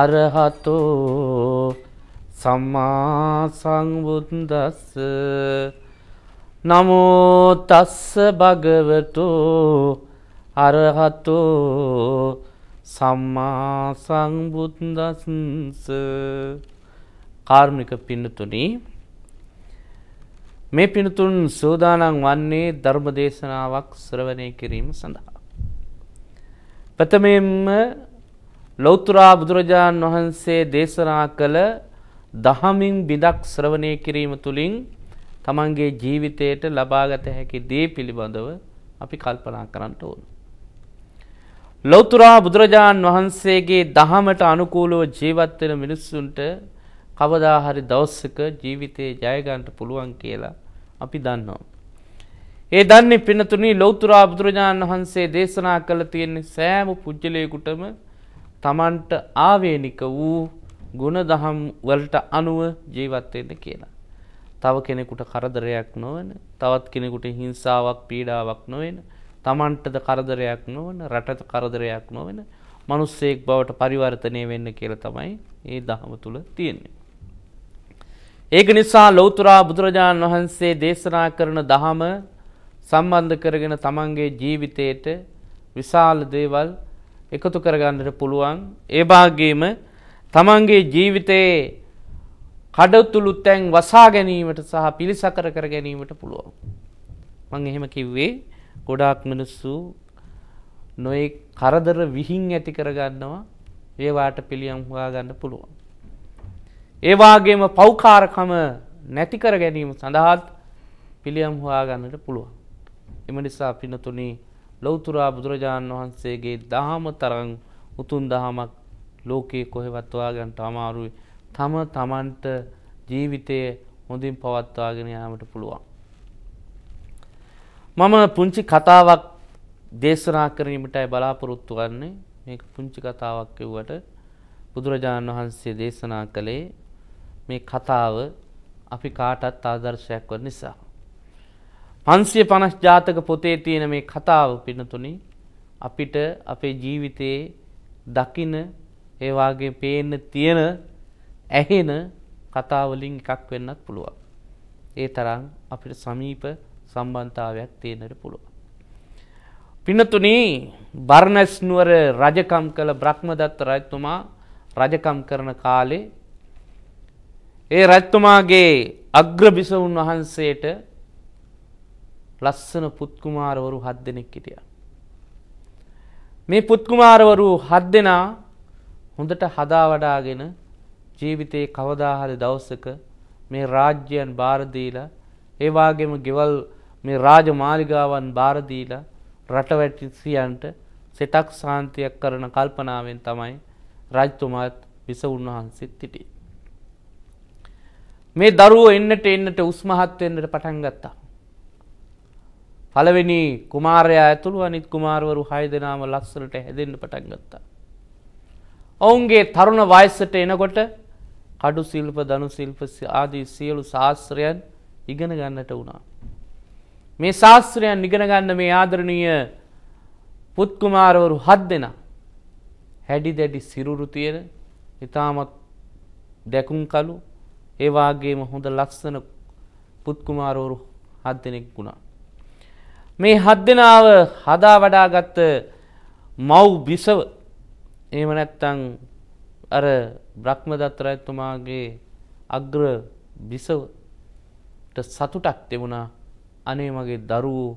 අරහතෝ සම්මා සංබුද්දස්ස නමෝ තස්ස භගවතෝ අරහතෝ සම්මා සංබුද්දස්ස කාර්මික පින්නතුනි මේ පිනතුන් සෝදානම් වන්නේ ධර්ම දේශනාවක් ශ්‍රවණය කිරීම සඳහා. ප්‍රථමයෙන්ම ලෞතුරා බුදුරජාණන් වහන්සේ දේශනා කළ දහමින් බිඳක් ශ්‍රවණය කිරීම තුළින් තමන්ගේ ජීවිතයට ලබාගත හැකි දේ පිළිබඳව අපි කල්පනා කරන්නට ඕන. ලෞතුරා බුදුරජාණන් වහන්සේගේ දහමට අනුකූලව ජීවත් වෙන මිනිස්සුන්ට කවදා හරි දවසක ජීවිතේ ජය ගන්නට පුළුවන් කියලා අපි දන්නවා. ඒ දන්නේ පින්නතුනි ලෞතුරා බුදුරජාණන් වහන්සේ දේශනා කළ තියෙන සෑම පුජ්‍යලයකටම තමන්ට ආවේනික වූ ගුණදහම් වලට අනුව ජීවත් වෙන්න කියලා. තව කෙනෙකුට කරදරයක් නොවන, තවත් කෙනෙකුට හිංසාවක් පීඩාවක් නොවන, තමන්ටද කරදරයක් නොවන, රටට කරදරයක් නොවන මිනිස්සෙක් බවට පරිවර්තනය වෙන්න කියලා තමයි මේ ධහම තුල තියෙන්නේ. ඒක නිසා ලෞතර බුදුරජාණන් වහන්සේ දේශනා කරන ධහම සම්බන්ධ කරගෙන තමන්ගේ ජීවිතයට විශාල දේවල් එකතු කරගන්නට පුළුවන් ඒ භාග්‍යම තමන්ගේ ජීවිතයේ කඩතුළු තැන් වසා ගැනීමට සහ පිළිසකර කර ගැනීමට පුළුවන්. මං එහෙම කිව්වේ ගොඩාක් මිනිස්සු නොයි කරදර විහිං ඇති කරගන්නවා ඒවාට පිළියම් හොයා ගන්න පුළුවන්. ඒවාගේම පෞකාරකම නැතිකර ගැනීම සඳහාත් පිළියම් හොයා ගන්නට පුළුවන්. එම නිසා පිනතුනේ ලෞතුරා බුදුරජාණන් වහන්සේගේ දහම තරං උතුන් දහමක් ලෝකයේ කොහෙවත්වා ගන්නට අමාරුයි. තම තමන්ට ජීවිතය හොඳින් පවත්වාගෙන යාමට පුළුවන්. මම පුංචි කතාවක් දේශනා කිරීමටයි බලාපොරොත්තු වෙන්නේ. මේක පුංචි කතාවක් කිව්වට බුදුරජාණන් වහන්සේ දේශනා කළේ මේ කතාව අපි කාටත් ආදර්ශයක් වන නිසා. පන්සිය පනස් ජාතක පොතේ තියෙන මේ කතාව පිනතුනි අපිට අපේ ජීවිතයේ දකින ඒවාගේ පේන්න තියෙන ඇහෙන කතාවලින් එකක් වෙන්නත් පුළුවන්. ඒ තරම් අපිට සමීප සම්බන්ධතාවයක් තියෙනට පුළුවන්. පිනතුනි බර්ණැස් නුවර රජකම් කළ බ්‍රහ්මදත්ත රජතුමා රජකම් කරන කාලේ ඒ රජතුමාගේ අග්‍රබිසවුන් වහන්සේට ලස්සන පුත්කුමාරවරු හත් දෙනෙක් හිටිය. මේ පුත්කුමාරවරු හත් දෙනා හොඳට හදා වඩාගෙන ජීවිතයේ කවදාහරි දවසක මේ රාජ්‍යයන් භාරදීලා ඒවාගේම ගෙවල් මේ රාජ මාලිගාවන් භාරදීලා රටවැටිසියන්ට සෙටක් සාන්තියක් කරන කල්පනාවෙන් තමයි රජතුමාත් විස උන්වහන්සේත් සිටියේ. මේ දරුවෝ එන්නට එන්නට උස්මහත් වෙන්නට පටන් ගත්තා. පළවෙනි කුමාරයා ඇතුළු අනිත් කුමාරවරු හය දෙනාම ලස්සනට හැදෙන්න පටන් ගත්තා. ඔවුන්ගේ තරුණ වයස්සට එනකොට කඩු සිල්ප දනු සිල්ප ආදී සියලු ශාස්ත්‍රයන් ඉගෙන ගන්නට වුණා. මේ ශාස්ත්‍රයන් ඉගෙන ගන්න මේ ආදරණීය පුත්කුමාරවරු හත් දෙනා හැඩි දැඩි සිරුරු තියෙන ඉතාමත් දැකුම් කලු ඒ වාගේම හොඳ ලස්සන පුත්කුමාරවරු හත් දෙනෙක් වුණා. මේ හත් දෙනාව හදා වඩාගත්ත මව් බිසව එහෙම නැත්තම් අර බ්‍රහ්මදත්ත රජතුමාගේ අග්‍ර බිසවට සතුටක් තිබුණා අනේ මගේ දරුවෝ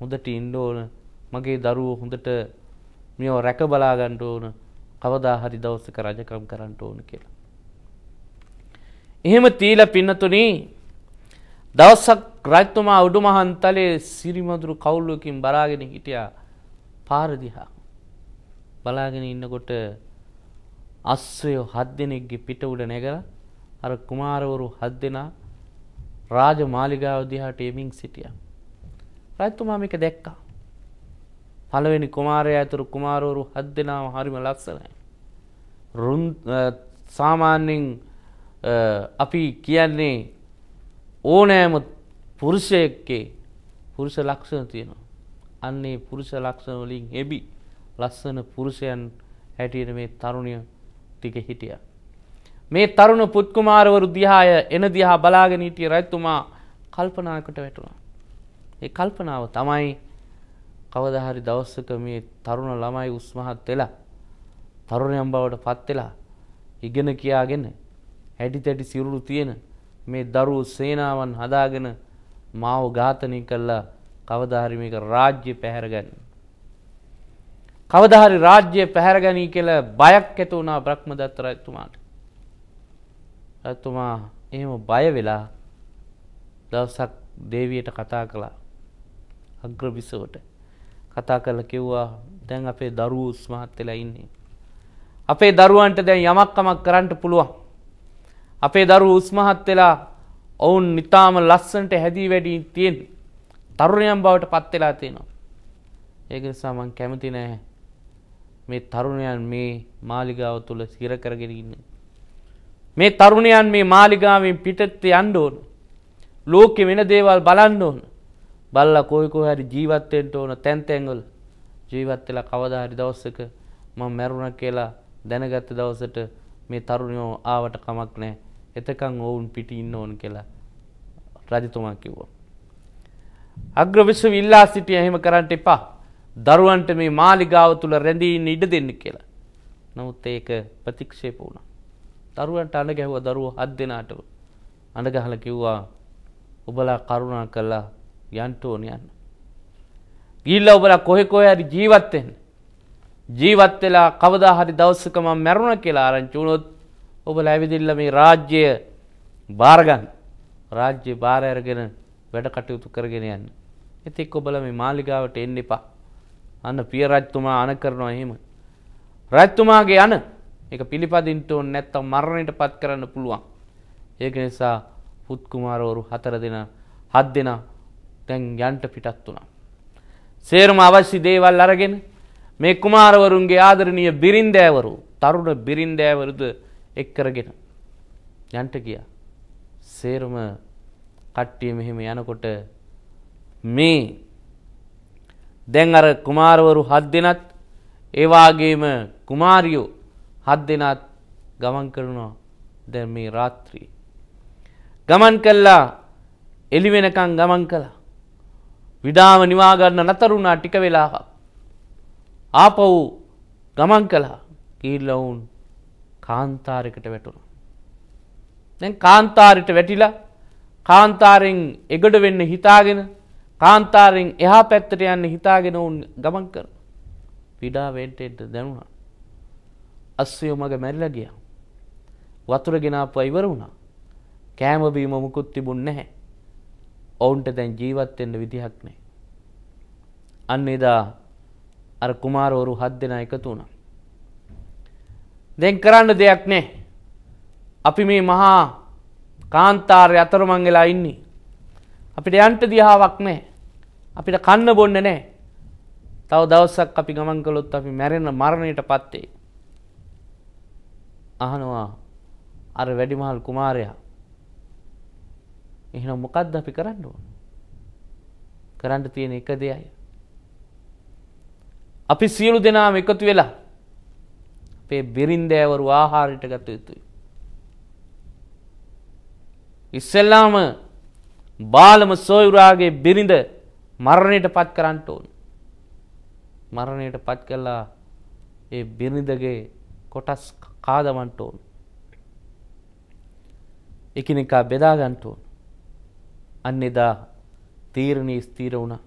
හොඳට ඉන්න ඕන මගේ දරුවෝ හොඳට මේව රැක බලා ගන්න ඕන කවදා හරි දවසක රජකම් කරන්න ඕන කියලා. එහෙම තීල පින්නතුනි දවසක් රජතුමා උඩුමහන්තලේ සිරිමදුරු කවුල්ලුවකින් බලාගෙන හිටියා පාරදිහා. බලාගෙන ඉන්නකොට අස්වයෝ හත් දෙනෙක්ගේ පිට උඩ නැගලා අර කුමාරවරු හත් දෙනා රාජ මාලිගාව දිහාට එමින් සිටියා. රජතුමා මේක දැක්කා. පළවෙනි කුමාරයා ඇතුළු කුමාරවරු හත් දෙනාම හරිම ලස්සනයි. රුන් සාමාන්‍යයෙන් අපි කියන්නේ ඕනෑම පුරුෂයෙක්කේ පුරුෂ ලක්ෂණ තියෙනවා. අන්නේ පුරුෂ ලක්ෂණ වලින් එබි ලස්සන පුරුෂයන් හැටියට මේ තරුණිය ටික හිටියා. මේ තරුණ පුත්කුමාරවරු දිහාය එන දිහා බලාගෙන හිටිය රජතුමා කල්පනාකට වැටුණා. ඒ කල්පනාව තමයි කවදාහරි දවසක මේ තරුණ ළමයි උස්මහත් වෙලා තරුණයන් බවට පත් වෙලා ඉගෙන කියාගෙන හැඩි තැඩි සිරුරු තියෙන මේ දරුවෝ සේනාවන් හදාගෙන මාව ඝාතනය කළා කවදාහරි මේක රාජ්‍ය පැහැරගන්න. කවදාහරි රාජ්‍ය පැහැරගනී කියලා බයක් ඇති වුණා බ්‍රහ්මදත්ත රජතුමාට. රජතුමා එහෙම බය වෙලා දවසක් දේවියට කතා කළා. අග්‍රබිසවට කතා කරලා කිව්වා දැන් අපේ දරුවෝ උස්මහත් වෙලා ඉන්නේ. අපේ දරුවන්ට දැන් යමක් කමක් කරන්න පුළුවන්. අපේ දරුවෝ උස්මහත් වෙලා ඔවුන් නිතාම ලස්සන්ට හැදී වැඩී තියෙන් තරුණයම් බවට පත්වෙලා තියෙනවා. ඒක නිසාමං කැමති නෑ මේ තරුණයන් මේ මාලිගාව තුළ සිර කරගෙනඉන්න. මේ තරුණයන් මේ මාලිගාවෙන් පිටත්ත අන්ඩෝන ලෝකෙ වෙන දේවල් බලන්න ඕන බල්ල කොයිකෝ හරි ජීවත්තෙන්ට ඕන තැන්තැන්ගල් ජීවත්වෙලා කවදාහරි දවස්සක මං මැරුණ කියලා දැනගත්ත දවසට මේ තරුණයෝ ආවට කමක් නෑ එතකං ඔවුන් පිටි ඉන්න ඕන් කියලා රජතුමා කිව්වා. අග්‍රවිශ්ව විල්ලා සිටිය එහෙම කරන්නට එපා. දරුවන්ට මේ මාලිගාව තුළ රැඳීන්න ඉඩ දෙන්න කියලා. නමුත් ඒක ප්‍රතික්ෂේප වුණා. දරුවන්ට අඬ ගැහුවා දරුවෝ හත් දෙනාටම. අඬ ගහලා කිව්වා ඔබලා කරුණා කළා යන්න ඕන යන්න. ගිහිල්ලා ඔබලා කොහෙ කොහෙ හරි ජීවත් වෙන්න. ජීවත් වෙලා කවදා හරි දවසක මම මැරුණා කියලා ආරංචි වුණොත් ඔබලා ඇවිදිල්ල මේ රාජ්‍යය බාරගන්න රාජ්‍ය බාර අරගෙන වැඩ කටයුතු කරගෙන යන්න. එතික් ඔබල මේ මාලිගාවට එන්න එපා. අන්න පිය රජතුමා අන කරනවා එහෙම. රජතුමාගේ අන එක පිළිපදින්ට ඕන නැත්තම් මරණයට පත් කරන්න පුළුවන්. ඒක නිසා පුත් කුමාරවරු හතර දෙනා හත් දෙනා දැන් යන්ට පිටත් වුණා. සේරම අවශ්‍ය දේවල් අරගෙන මේ කුමාරවරුන්ගේ ආදරණීය බිරින්දෑවරු තරුණ බිරින්දෑවරුද එක් කරගෙන යන්ට ගියා. සේරම කට්ටිය මෙහෙම යනකොට මේ දැන් අර කුමාරවරු හත් දෙනත් ඒවාගේම කුමාරියෝ හත් දෙනත් ගමන් කරනවා දැ මේ රාත්‍රී. ගමන් කල්ලා එලිවෙනකං ගමන් කලා. විඩාම නිවාගන්න නතරුණා ටික වෙලාහ. ආපවු ගමන් කලා කීල්ලවුන් කාන්තාරකට වැටුණු. දැන් කාන්තාරට වැටිලා කාන්තාරෙන් එගඩ වෙන්න හිතාගෙන කාන්තාරෙන් එහා පැත්තට යන්න හිතාගෙන ඔවුන් ගමන් කර පිඩා වෙන්ටෙන්ට දැනුණා අස්සයෝ මග මැරිලා ගිය වතුර ගෙනාපු ඉවර වුණා කෑමබීම මුකුත් තිබුන් නැහැ ඔවුන්ට දැන් ජීවත්වෙන්න විදිහක් නෑ අන්න එදා අර කුමාරෝරු හත් දෙෙන එකතු වුණා දැන් කරන්න දෙයක් නෑ. අපි මේ මහා කාන්තාරය අතරමං වෙලා ඉන්නේ. අපිට යන්ට දිහාවක් නෑ. අපිට කන්න බොන්න නෑ. තව දවසක් අපි ගමන් කළොත් අපි මැරෙන මරණයට පත්තේ. අහනවා අර වැඩිමහල් කුමාරයා. එහෙනම් මොකද්ද අපි කරන්න ඕන? කරන්න තියෙන එක දෙයයි. අපි සියලු දෙනාම එකතු වෙලා අපේ බිරින්දෑවරු ආහාරයට ගත යුතුයි. ඉස්සෙල්ලාම බාලම සොයුරාගේ බිරිඳ මරණයට පත් කරන්න ඕන. මරණයට පත් කළා ඒ බිරිඳගේ කොටස් කාදමන්න ඕන. එකිනෙකා බෙදා ගන්න ඕන. අන්න එදා තීරණී ස්ථීර වුණා.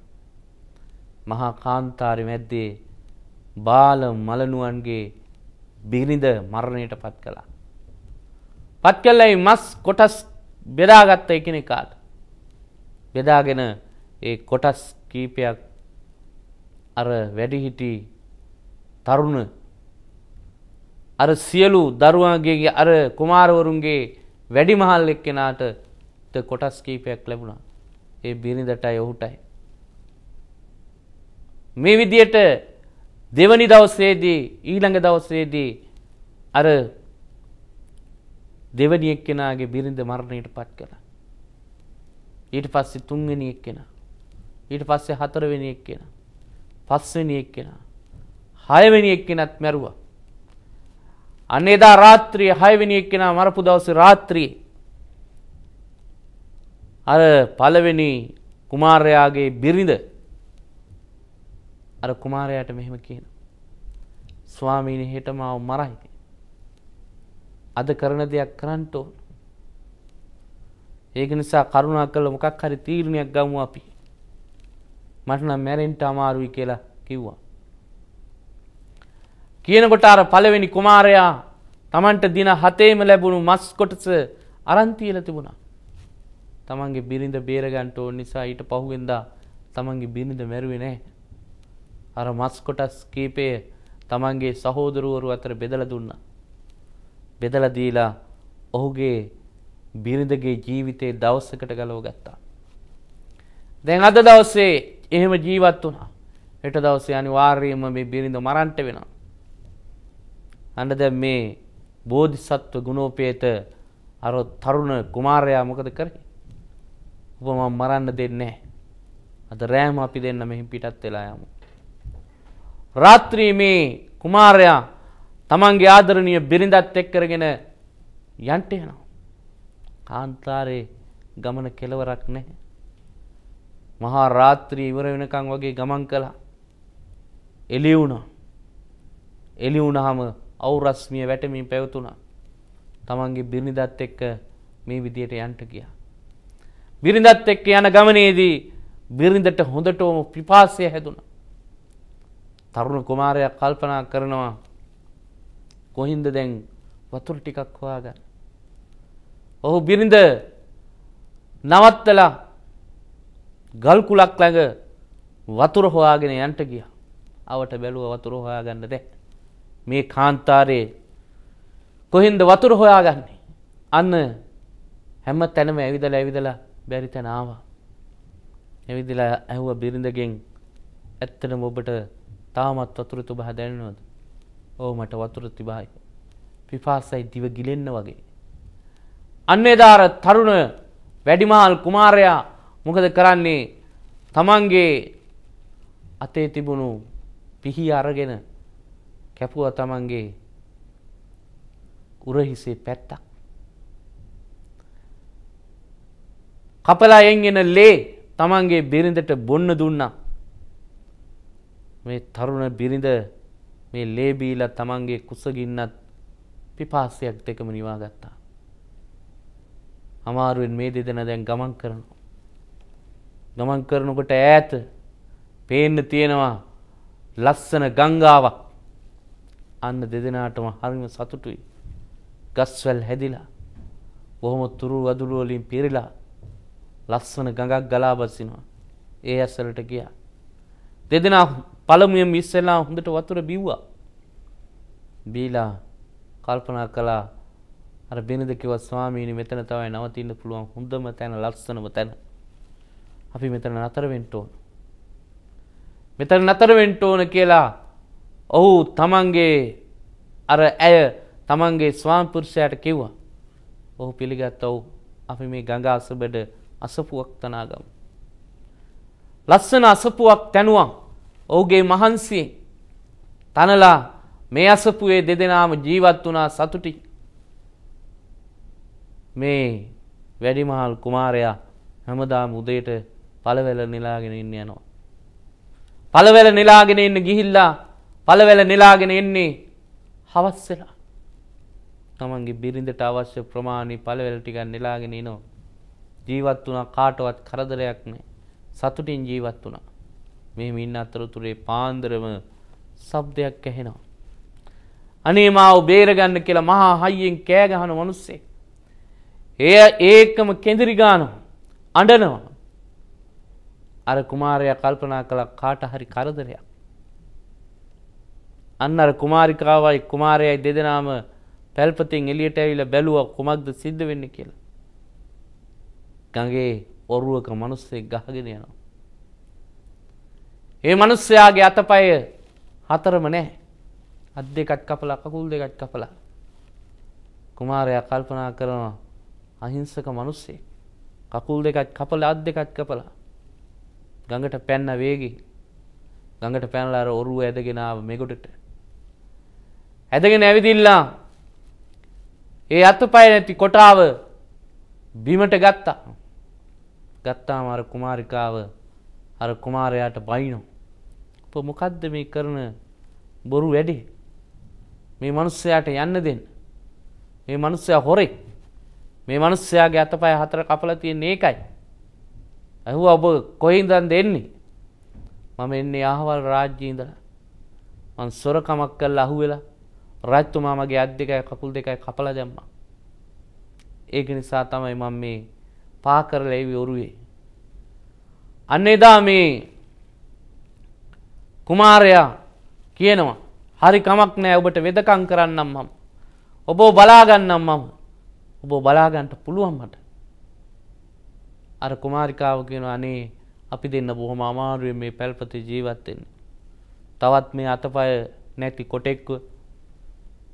මහා කාන්තාරේ මැද්දේ බාල මලනුවන්ගේ බිරිඳ මරණයට පත් කළා. පත් කළයි මස් කොටස් බෙදාගත්ත එකනෙකාට. බෙදාගෙන ඒ කොටස් කීපයක් අර වැඩිහිටි තරුණ අර සියලු දරුවන්ගේගේ අර කුමාරවරුන්ගේ වැඩිමහල් එක්කෙනාට කොටස් කීපයක් ලැබුණා. ඒ බිරිඳටයි ඔහුටයි. මේ විදියට දෙවනි දවස්සේදී ඊළඟ දවස්සේදී අර දෙවනි එක්කෙනාගේ බිරිඳ මරණයට පත් කළා. ඊට පස්සේ තුන්වෙනි එක්කෙනා. ඊට පස්සේ හතරවෙනි එක්කෙනා. පස්වෙනි එක්කෙනා. හයවෙනි එක්කෙනත් මැරුවා. අන්න එදා රාත්‍රියේ හයවෙනි එක්කෙනා මරපු දවසේ රාත්‍රියේ අර පළවෙනි කුමාරයාගේ බිරිඳ අර කුමාරයාට මෙහෙම කියන. ස්වාමීනි හෙට මාව මරයිද. අද කරන දෙයක් කරන්නට ඕන. ඒක නිසා කරුණා කළ මොකක් හරි තීරණයක් ගමු අපි. මට නම් මැරෙන්ට අමාරුයි කියලා කිව්වා. කියනකොට අර පළවෙනි කුමාරයා Tamanට දින හතේම ලැබුණු මස් කොටස අරන් තියලා තිබුණා. Tamanගේ බිරිඳ බේර ගන්න ඕන නිසා ඊට පහුවෙන්දා Tamanගේ බිරිඳ මැරුවේ නැහැ. අර මස් කොටස් කීපය තමන්ගේ සහෝදරුවරු අතර බෙදලා දුන්නා. බෙදලා දීලා ඔහුගේ බිරිඳගේ ජීවිතේ දවසකට ගලව ගත්තා. දැන් අද දවසේ එහෙම ජීවත් වුණා. හෙට දවසේ අනිවාර්යයෙන්ම මේ බිරිඳ මරන්න වෙනවා. අන්න දැන් මේ බෝධිසත්ව ගුණෝපේත අර තරුණ කුමාරයා මොකද කරේ? ඔබ මම මරන්න දෙන්නේ නැහැ. අද රෑම අපි දෙන්න මෙහි පිටත් වෙලා යමු. ರಾತ್ರಿ ಮೇ ಕುಮಾರ್ಯ ತಮಂಗೆ ಆದರಣೀಯ ಬಿರಿಂದ ತೆಕ್ಕರಿಗೆನ ಎಂಟೇನು ಅಂತಾರೆ ಗಮನ ಕೆಲವರಾಕ್ನೆ ಮಹಾರಾತ್ರಿ ಇವರ ವಿನಕಂಗೆ ಹೋಗಿ ಗಮಂಕಲ ಎಲಿಯುಣ ಎಲಿಯುಣ ಹಾಮ ಔರಸ್ಮಿಯ වැට මේ පැවතුණ තමන්ගේ බිරිඳත් එක්ක මේ විදියට යන්ට ගිය. බිරිඳත් එක්ක යන ගමනේදී බිරිඳට හොඳටෝම පිපාසය හැදුණා. තරුණ කුමාරයා කල්පනා කරනවා කොහින්ද දැන් වතුර ටිකක් හොයාගන්න. ඔහු බිරිඳ නවත්තලා ගල් කුලක් ළඟ වතුර හොයාගෙන යන්න ගියා. අවට බැලුව වතුර හොයාගන්න බැ. මේ කාන්තාරේ කොහින්ද වතුර හොයාගන්නේ? අන්න හැම තැනම ඇවිදලා ඇවිදලා බැරි තැන ආවා. ඇවිදලා ඇහුවා බිරිඳගෙන් ඇත්තටම ඔබට තාමත් වතුර තුබහ දැනෙනවද? ඕ මට වතුර තිබහයි. පිපාසයි දිව ගිලෙන්න වගේ. අන්නේදාර තරුණ වැඩිමහල් කුමාරයා මොකද කරන්නේ? තමන්ගේ අතේ තිබුණු පිහි අරගෙන කැපුවා තමන්ගේ උරහිසේ පැත්තක්. කපලා එන් එන ලේ තමන්ගේ බිරිඳට බොන්න දුන්නා. මේ තරුණ බිරිඳ මේ ලේබීලා තමන්ගේ කුසගින්නත් පිපාසයක් දෙකම නිවා ගත්තා. අමාරුවෙන් මේ දෙදෙන දැන් ගමන් කරනවා. ගමන් කරනකොට ඈත පේන්න තියෙනවා ලස්සන ගංගාවක්. අන්න දෙදෙනාටම හරිම සතුටුයි. ගස්වැල් හැදිලා බොහොම තුරු වදුළු වලින් පිරিলা ලස්සන ගඟක් ගලා බසිනවා. ඒ ඇසලට ගියා. දෙදෙනා පළමුුවෙන් ඉස්සෙල්ලා හොඳට වතුර බිව්වා. බීලා කල්පනා කලා අර බෙනද කිවත් ස්වාමීනි මෙතන තවයි නවතින්න පුළුවන් හොඳම තැන ලස්සනම තැන. අපි මෙතන නතර වෙන්න ඕන. මෙතන නතර වෙන්න ඕන කියලා ඔහු තමන්ගේ අර ඇය තමන්ගේ ස්වාම්පුරුෂයට කිව්වා. ඔහු පිළිගත්ත ඔහු අපි මේ ගඟ අසබඩ අසපුවක් තනාගමු. ලස්සන අසපුවක් තැනුවම් ඔහුගේ මහන්සියෙන් තනලා මේ අසපුයේ දෙදෙනාම ජීවත් වුණා සතුටි. මේ වැඩිමහල් කුමාරයා හැමදාම උදේට පළවැල නෙලාගෙන ඉන්න යනවා. පළවැල නෙලාගෙන ඉන්න ගිහිල්ලා පළවැල නෙලාගෙන එන්නේ හවස් වෙලා. තමන්ගේ බිරිඳට අවශ්‍ය ප්‍රමාණය පළවැල ටිකක් නෙලාගෙන ඉනවා. ජීවත් වුණා කාටවත් කරදරයක් නැහැ. සතුටින් ජීවත් වුණා. මෙහෙම ඉන්න අතරතුරේ පාන්දරම ශබ්දයක් ඇහෙනවා. අනේ මාව බේරගන්න කියලා මහා හයියෙන් කෑ ගහන මිනිස්සේ. එය ඒකම කෙඳිරි ගන්නවා. අඬනවා. අර කුමාරයා කල්පනා කළා කාට හරි කරදරයක්. අන්න අර කුමාරිකාවයි කුමාරයයි දෙදෙනාම පැල්පතින් එළියට ඇවිල්ලා බැලුවා කුමක්ද සිද්ධ වෙන්නේ කියලා. ගඟේ ඔරුවක මිනිස්සෙක් ගහගෙන යනවා. ඒ මනුස්සයාගේ අතපය හතරම නෑ. අත් දෙකත් කපලා කකුල් දෙකත් කපලා. කුමාරයා කල්පනා කරනවා අහිංසක මිනිස්සේ කකුල් දෙකත් කපලා අත් දෙකත් කපලා ගඟට පැන්න වේගි. ගඟට පැනලා අර ඔරුව ඇදගෙන ආව මෙගොඩට. ඇදගෙන ඇවිදිලා ඒ අතපය නැති කොටාව බිමට ගත්තා. ගත්තාම අර කුමාරිකාව අර කුමාරයාට බයිනෝ. මොකක්ද මේ කරන බොරු වැඩි මේ මනුස්සයාට යන්න දෙන්න මේ මනුස්සයා හොරෙක් මේ මනුස්සයාගේ අතපය හතර කපලා තියෙන ඒකයි ඇහුව ඔබ කොහින්දන් දෙන්නේ මම එන්නේ අහවල් රාජ්‍යයේ ඉඳලා මං සොරකමක් කරලා අහුවෙලා රජතුමා මගේ අත් දෙකයි කකුල් දෙකයි කපලා දැම්මා ඒක නිසා තමයි මම මේ පා කරලා ඒවි ඔරුවේ අන්න එදා මේ කුමාරයා කියනවා හරි කමක් නෑ ඔබට වෙදකම් කරන්නම් මම. ඔබ බලාගන්නම් මම. ඔබ බලාගන්ට පුළුවන් මට. අර කුමාරිකාව කියන අනේ අපි දෙන්න බොහොම අමාරුවෙන් මේ පැල්පත ජීවත් වෙන්නේ. තවත් මේ අතපය නැති කොටෙක්ව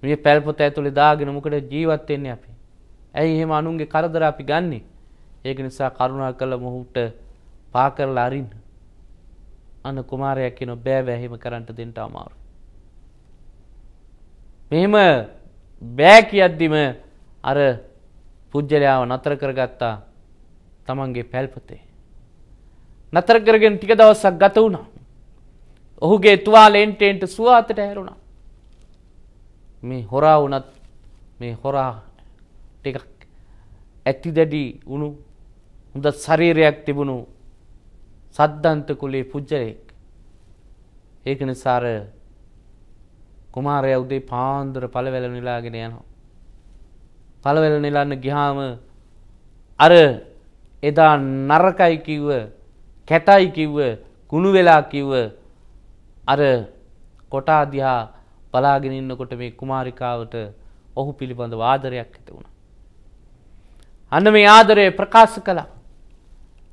මේ පැල්පත ඇතුලේ දාගෙන මොකද ජීවත් වෙන්නේ අපි? ඇයි එහෙම අනුන්ගේ කරදර අපි ගන්නෙ? ඒක නිසා කරුණා කළ මොහුට පා කරලා අරින්න. අන්න කුමාරයක් කියන බෑ බෑහිම කරන්ට දෙන්න අමාරු. මෙහෙම බෑ කියද්දිම අර පුජ්‍යලයාව නතර කරගත්තා තමන්ගේ පැල්පතේ. නතර කරගෙන ටික දවසක් ගත වුණා. ඔහුගේ තුවාලෙන්ටෙන්ට සුවාතට හැරුණා. මේ හොරා වුණත් මේ හොරා ටිකක් ඇති දැඩි වුණු හොඳ ශරීරයක් තිබුණු සද්ධන්ත කුලේ පුජ්ජලෙක්. ඒක නිසාර කුමාරය උදේ පාන්දර පළවැල නිලාගෙන යනවා. පළවැල නිලන්න ගිහාම අර එදා නරකයි කිව්ව කැතයි කිව්ව කුණු වෙලා කිව්ව අර කොටා දිහා බලාගෙන ඉන්නකොට මේ කුමාරිකාවට ඔහු පිළිබඳ ආදරයක් ඇති වුණා. අන්න මේ ආදරය ප්‍රකාශ කළා.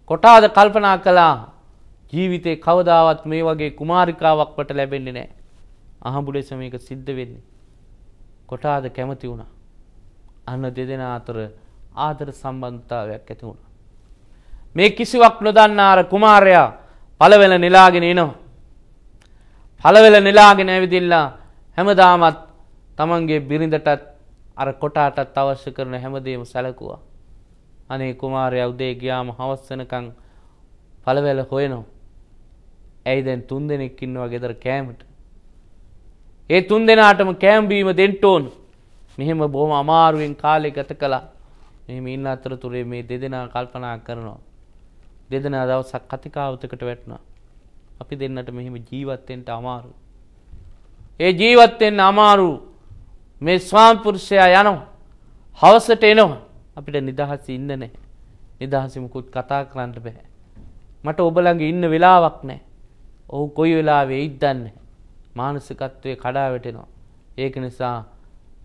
කොටාද කල්පනා කළා ජීවිතේ කවදාවත් මේ වගේ කුමාරිකාවක් වට ලැබෙන්නේ නෑ. අහඹු ලෙස මේක සිද්ධ වෙන්නේ. කොටාද කැමති වුණා. අන්න දෙදෙනා අතර ආදර සම්බන්ධතාවයක් ඇති වුණා. මේ කිසිවක් නොදන්නා අර කුමාරයා පළවෙල නෙලාගෙන එනවා. පළවෙල නෙලාගෙන ඇවිදිලා හැමදාමත් තමන්ගේ බිරිඳටත් අර කොටාටත් අවශ්‍ය කරන හැමදේම සැලකුවා. අනේ කුමාරයා උදේ ගියාම හවස් වෙනකන් පළවැල හොයනවා. ඇයි දැන් තුන් දෙනෙක් ඉන්නවා ගෙදර කෑමට? ඒ තුන් දෙනාටම කෑම බීම දෙන්න ඕන. මෙහෙම බොහොම අමාරුවෙන් කාලය ගත කළා. මෙහෙම ඉන්න අතරතුරේ මේ දෙදෙනා කල්පනා කරනවා. දෙදෙනා දවසක් කතිකාවතකට වැටුණා. අපි දෙන්නට මෙහෙම ජීවත් වෙන්න අමාරුයි. ඒ ජීවත් වෙන්න අමාරු මේ ස්වාම පුරුෂයා යනවා. හවසට එනවා. අපිට නිදහස ඉන්න නෑ නිදහසමකුත් කතා කරන්න බැහැ. මට ඔබලඟ ඉන්න වෙලාවක් නෑ ඔහු කොයි වෙලාවේ ඉද්දන්න මානසිකත්වය කඩාවැටෙනවා. ඒක නිසා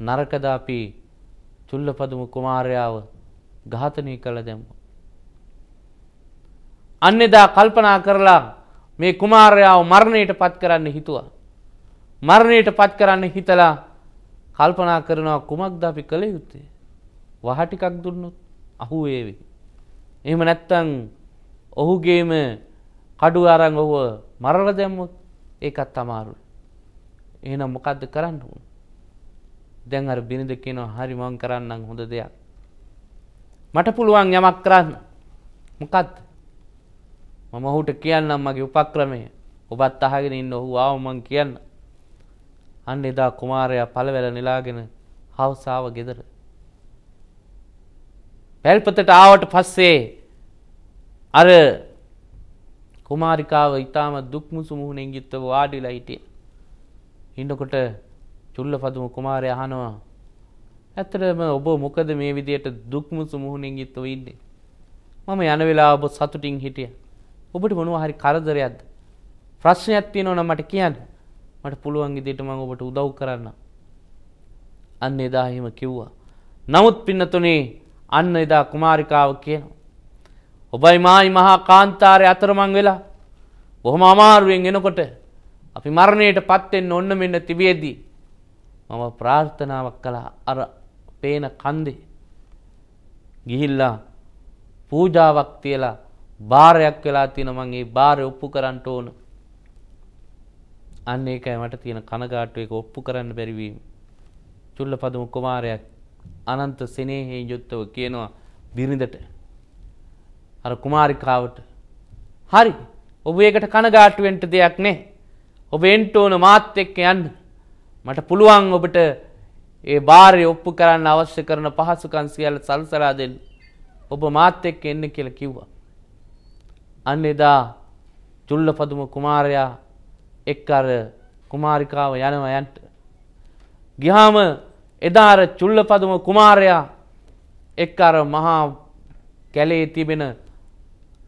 නරකදාපී චුල්ලපදුම කුමාරයාව ඝාතනය කළ දැම්ම. අන්නෙදා කල්පනා කරලා මේ කුමාරයාව මරණයට පත් කරන්න හිතුවා. මරණයට පත් කරන්න හිතලා කල්පනා කරනවා කුමක්ද අපි කළ යුත්තේ. වහ ටිකක් දුන්නොත් අහු වේවි. එහෙම නැත්තම් ඔහුගේම කඩුව අරන් ඔහුව මරලා දැම්මොත් ඒකත් අමාරුයි. එහෙනම් මොකද්ද කරන්න ඕන? දැන් අර බිනද කියනවා හරි මං කරන්නම් හොඳ දෙයක්. මට පුළුවන් යමක් කරන්න. මොකද්ද? මම ඔහුට කියන්නම් මගේ උපක්‍රමය. ඔබත් අහගෙන ඉන්න ඔහු ආව මං කියන්න. අන්න එදා කුමාරයා පළවැල නෙලාගෙන හවසාව ගෙදර පැල්පතට ආවට පස්සේ අර කුමාරිකාව ඊටාම දුක්මුසු මුහුණෙන් යුක්තව වාඩිලා හිටියේ. ඉන්නකොට චුල්ලපදුම කුමාරයා අහනවා ඇත්තටම ඔබ මොකද මේ විදියට දුක්මුසු මුහුණෙන් යුක්තව ඉන්නේ? මම යන වෙලාව ඔබ සතුටින් හිටියා. ඔබට මොනවා හරි කරදරයක්ද? ප්‍රශ්නයක් තියෙනවා නම් මට කියන්න. මට පුළුවන් විදියට මම ඔබට උදව් කරන්නම්. අන්න එදා එහෙම කිව්වා. නමුත් පින්නතුනේ අන්න එදා කුමාරිකාව කියනවා. ඔබයි මායි මහා කාන්තාරය අතරමං වෙලා බොහොම අමාරුවෙන් එනකොට අපි මරණයට පත්වෙන්න ඔන්න මෙන්න තිබියදී මම ප්‍රාර්ථනාවක් කළා අර පේන කන්දේ ගිහිල්ලා පූජාවක් තියලා භාරයක් වෙලා තියෙන මං ඒ භාරය ඔප්පු කරන්න ඕන. අන්න ඒකයි මට තියෙන කනගාටුව ඒක ඔප්පු කරන්න බැරි වීම. චුල්ලපදුම කුමාරයා අනන්ත සෙනෙහෙන් යුත්තව කියනවා බිරිඳට අර කුමාරිකාවට හරි ඔබ ඒකට කනගාටුවෙන්ට දෙයක් නෑ ඔබ එන්ට ඕන මාත් එක්ක යන්න මට පුළුවන් ඔබට ඒ බාරය ඔප්පු කරන්න අවශ්‍ය කරන පහසුකම් සියල්ල සල්සලා දෙන්න ඔබ මාත් එක්ක එන්න කියලා කිව්වා අන්න එදා චුල්ලපදුම කුමාරයා එක්ක අර කුමාරිකාව යනවා යන්ට ගියාම එදා අර චුල්ලපදුම කුමාරයා එක් අර මහා කැලේ තිබෙන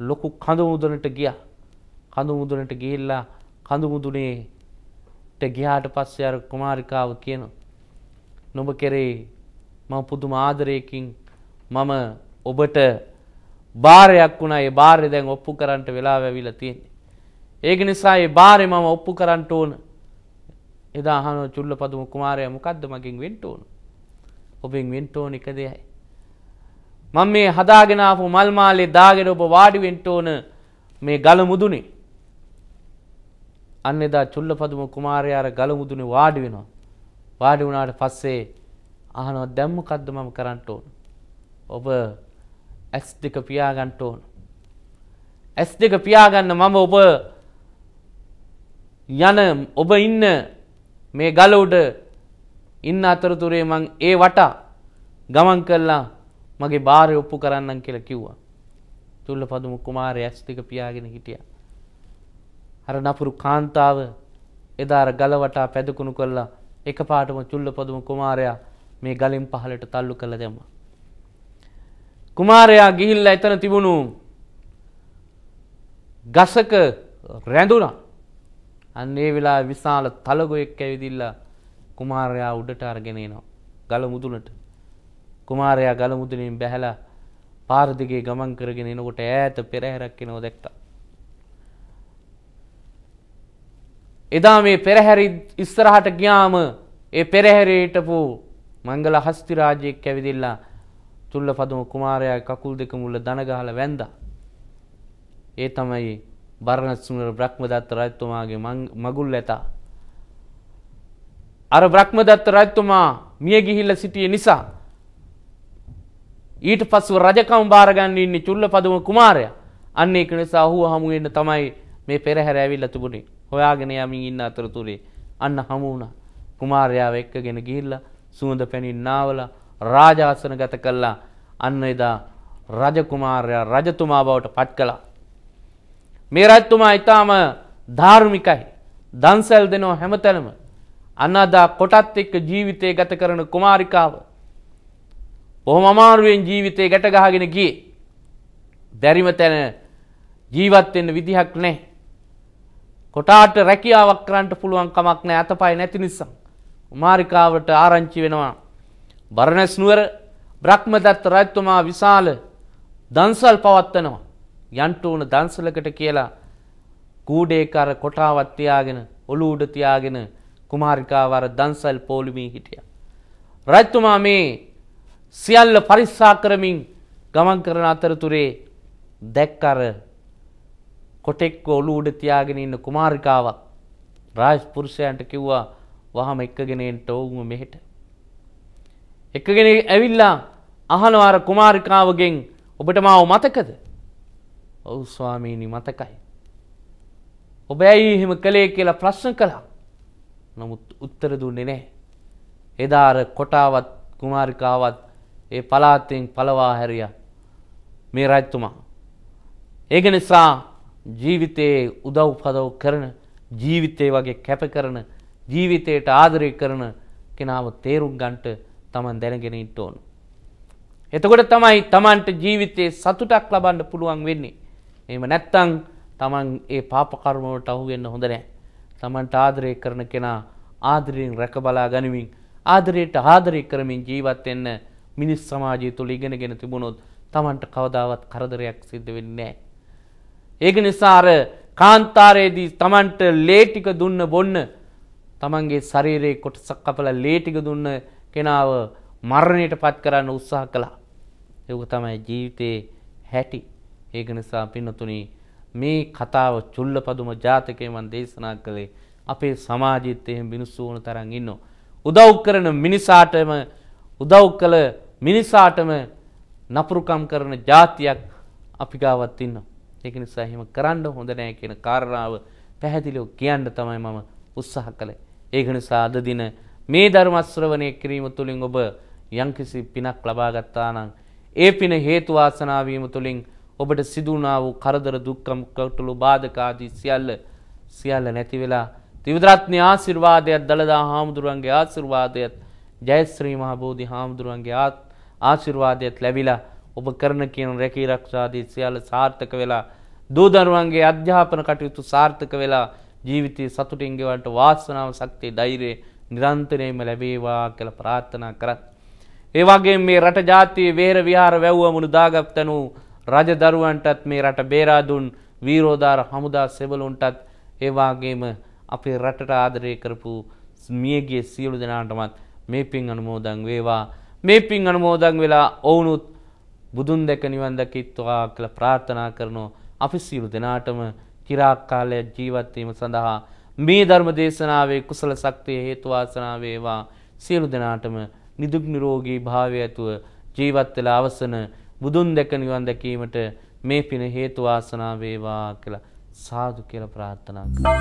ලොකු කඳු මුදුනට ගියා. කඳු මුදුනට ගිහිල්ලා කඳු මුදුනේට ගියාට පස්සේ අර කුමාරිකාව කියන නොබ කෙරේ මම පුදුම ආදරයකින් මම ඔබට බාරයක් වුණා. ඒ බාරේ දැන් ඔප්පු කරන්නට වෙලාව ඇවිල්ලා තියෙන්නේ. ඒක නිසා ඒ බාරේ මම ඔප්පු කරන්න ඕන. එදා අහනවා චුල්ලපදුම කුමාරයා මොකද්ද මගෙන් වෙන්න ඕන? ඔබෙන් වෙන්න ඕන එක දෙයයි. මම මේ හදාගෙන ආපු මල් මාලේ දාගෙන ඔබ වාඩි වෙන්න ඕන මේ ගල මුදුනේ. අන්න එදා චුල්ලපදුම කුමාරයා අර ගල මුදුනේ වාඩි වෙනවා. වාඩි වුණාට පස්සේ අහනවා දැන් මොකද්ද මම කරන්න ඕන? ඔබ ඇස් දෙක පියාගන්න ඕන. ඇස් දෙක පියාගන්න මම ඔබ යන ඔබ ඉන්න මේ ගල උඩ ඉන්න අතරතුරේ මං ඒ වටා ගමන් කළා මගේ බාරය ඔප්පු කරන්නම් කියලා කිව්වා. තුල්ල පදුම කුමාරය ඇස් දෙක පියාගෙන හිටියා. අර නපුරු කාන්තාව එදාර ගල වටා පැදකුණු කළා එකපාරටම චුල්ලපදුම කුමාරයා මේ ගලින් පහලට තල්ලු කළ දැම්මා. කුමාරයා ගිහිල්ලා එතන තිබුණු ගසක රැඳුණා. අන්න ඒ වෙලාවේ විශාල තලගොයෙක් ඇවිදිලා කුමාරයා උඩට අරගෙන එනවා. ගල මුදුනට. කුමාරයා ගල මුදුනින් බැහැලා පාර දිගේ ගමන් කරගෙන එනකොට ඈත පෙරහැරක් එනව දැක්කා. එදා මේ පෙරහැරි ඉස්සරහට ගියාම ඒ පෙරහැරේටපු මංගල හස්ති රාජයෙක් ඇවිදිලා තුල්ල පදුම කුමාරයා කකුල් දෙක මුල්ල දනගහලා වැන්දා. ඒ තමයි බරණත්සුමර බ්‍රහ්මදත්ත රජතුමාගේ මගුල් ඇතා. අර බ්‍රහ්මදත්ත රජතුමා මිය ගිහිල්ල සිටිය නිසා. ඊට පස්සුව රජකම් භාරගන්න ඉන්නේ චුල්ල පදම කුමාරය අන්න එක නිසා හුව හමුවෙන්න තමයි මේ පෙරහැර ඇවිල්ල තිබුණේ හොයාගෙන යමින් ඉන්න අතරතුරේ අන්න හමුවුණ කුමාරයාව එක්කගෙන ගිහිල්ල සුවඳ පැණින් නාවල රාජාසන ගත කල්ලා අන්න එදා රජකුමාරයා රජතුමා බවට පත් කලා මේ රජතුමා ඉතාම ධාර්මිකයි. දන්සැල් දෙනෝ හැමතැනම. අන්නදා කොටත් එක්ක ජීවිතය ගත කරන කුමාරිකාව. බොහොම අමාරුවෙන් ජීවිතය ගැටගහගෙන ගිය. බැරිම තැන ජීවත්වෙන්න විදිහක් නෑ. කොටාට රැකියාවක් කරන්නට පුළුවන් කමක් නෑ අතපයි නැති නිසා. කුමාරිකාවට ආරංචි වෙනවා. බරණැස් නුවර බ්‍රහ්මදත්ත රජතුමා විශාල දන්සල් පවත්වනවා. යන්ට ඕන දන්සලකට කියලා කූඩේක අර කොටාවක් තියාගෙන ඔලුව උඩ තියාගෙන කුමාරිකාව අර දන්සල් පොලිමේ හිටියා. රජතුමා මේ සියල්ල පරිස්සා කරමින් ගමන් කරන අතරතුරේ දැක්ක අර කොටෙක්ව ඔලුව උඩ තියාගෙන ඉන්න කුමාරිකාවක් රාජපුරුෂයන්ට කිව්වා වහම එක්කගෙන එන්න ඔවුන්ව මෙහෙට. එක්කගෙන ඇවිල්ලා අහනවා අර කුමාරිකාවගෙන් ඔබට මාව මතකද? ඔවු ස්වාමීණි මතකයි. ඔබ ඇයි එහෙම කළේ කියලා ප්‍රශ්න කළා. නමුත් උත්තර දුන්නේ නැහැ. එදාර කොටාවත් කුමාරිකාවත් ඒ පලාතෙන් පලවා හැරියා මේ රජතුමා. ඒක නිසා ජීවිතයේ උදව් පදව් කරන ජීවිතය වගේ කැප කරන ජීවිතයට ආදරය කරන කෙනාව තේරුම් ගන්ට තමන් දැනගෙන ඉට ඕනු. එතකොට තමයි තමන්ට ජීවිතයේ සතුටක් ලබන්න පුළුවන් වෙන්නේ. එම නැත්තං තමන් ඒ පාපකර්මවට අහුවෙන්න හොඳනෑ. තමන්ට ආදරය කරන කෙනා ආදරයෙන් රැක බලා ගනිමින් ආදරයට ආදරය කරමින් ජීවත් එන්න මිනිස් සමාජය තුළ ඉගෙනගෙන තිබුණොත් තමන්ට කවදාවත් කරදරයක් සිද්ධ වෙන්නේ. ඒක නිසා අර කාන්තාරයේදී තමන්ට ලේටික දුන්න බොන්න තමන්ගේ ශරීරයේ කොටසක් කපලා ලේටික දුන්න කෙනාව මරණයට පත් කරන්න උත්සාහ කළා. ඒක තමයි ජීවිතේ හැටි. ඒක නිසා පින්නතුනි මේ කතාව චුල්ලපදුම ජාතකයේ මම දේශනා කළේ අපේ සමාජෙත් එහෙම මිනිස්සු වුණ තරම් ඉන්නෝ. උදව් කරන මිනිසාටම උදව් කළ මිනිසාටම නපුරුකම් කරන જાතියක් අපි ගාවත් ඉන්නවා. ඒක නිසා එහෙම කරන්න හොඳ නෑ කියන කාරණාව පැහැදිලිව කියන්න තමයි මම උත්සාහ කළේ. ඒක නිසා අද දින මේ ධර්ම ශ්‍රවණය කිරීම තුළින් ඔබ යම්කිසි පිනක් ලබා ගත්තා නම් ඒ පින හේතු වාසනා වීම තුළින් ඔබට සිදුනා වූ කරදර දුක්කම් කටළු බාධකාදී සියල්ල සියල්ල නැති වෙලා ත්‍රිවිධරත්න ආශිර්වාදයත් දළදා හාමුදුරුවන්ගේ ආශිර්වාදයත් ජයශ්‍රී මහ බෝධි හාමුදුරුවන්ගේ ආශිර්වාදයත් ලැබිලා ඔබ කරන කියන රැකී රක්ෂාදී සියල්ල සාර්ථක වෙලා දූ දරුවන්ගේ අධ්‍යාපන කටයුතු සාර්ථක වෙලා ජීවිතයේ සතුටින් ගෙවන්නට වාසනාව ශක්තිය ධෛර්යය නිරන්තරයෙන්ම ලැබේවා කියලා ප්‍රාර්ථනා කරත් ඒ වගේම මේ රට ජාතියේ වේර විහාර වැව්ව මුළු දාගත්තනු රජදරුවන්ටත් මේ රට බේරාදුන් වීරෝධාර හමුදා සෙබලුන්ටත් ඒවාගේම අපේ රටට ආදරය කරපු මියගේ සියලු දෙනාටමත් මේ පින් අනුමෝදන් වේවා මේ පින් අනුමෝදන් වෙලා ඔවුනුත් බුදුන් දැක නිවන් දකිත්වා කියලා ප්‍රාර්ථනා කරනෝ අපි සියලු දෙනාටම চিරාක් කාලයක් ජීවත් වීම සඳහා මේ ධර්ම දේශනාවේ කුසල ශක්තිය හේතු වාසනා වේවා සියලු දෙනාටම නිදුක් නිරෝගී භාවය ඇතුව ජීවත් වෙලා අවසන බුදුන් දැක නිවන් දැකීමට මේ පින හේතු වාසනා වේවා කියලා සාදු කියලා ප්‍රාර්ථනා කරනවා.